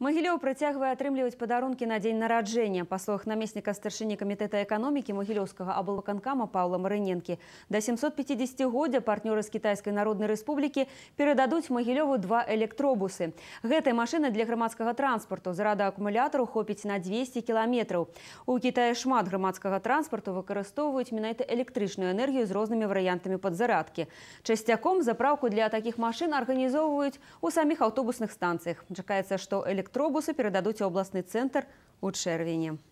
Могилев протягивая отрымливать подарунки на день нараджения. По словам наместника старшини комитета экономики Могилевского облаконкама Павла Мариненки, до 750 года партнеры с Китайской Народной Республики передадут Могилеву два электробусы. Гэтай машины для громадского транспорта зарада аккумулятору хопить на 200 километров. У Китая шмат громадского транспорта выкористовывают минайта электричную энергию с разными вариантами подзарядки. Частяком заправку для таких машин организовывают у самих автобусных станциях. Чакается, что электробусы электробусы передадут областный центр цэнтр у чэрвені.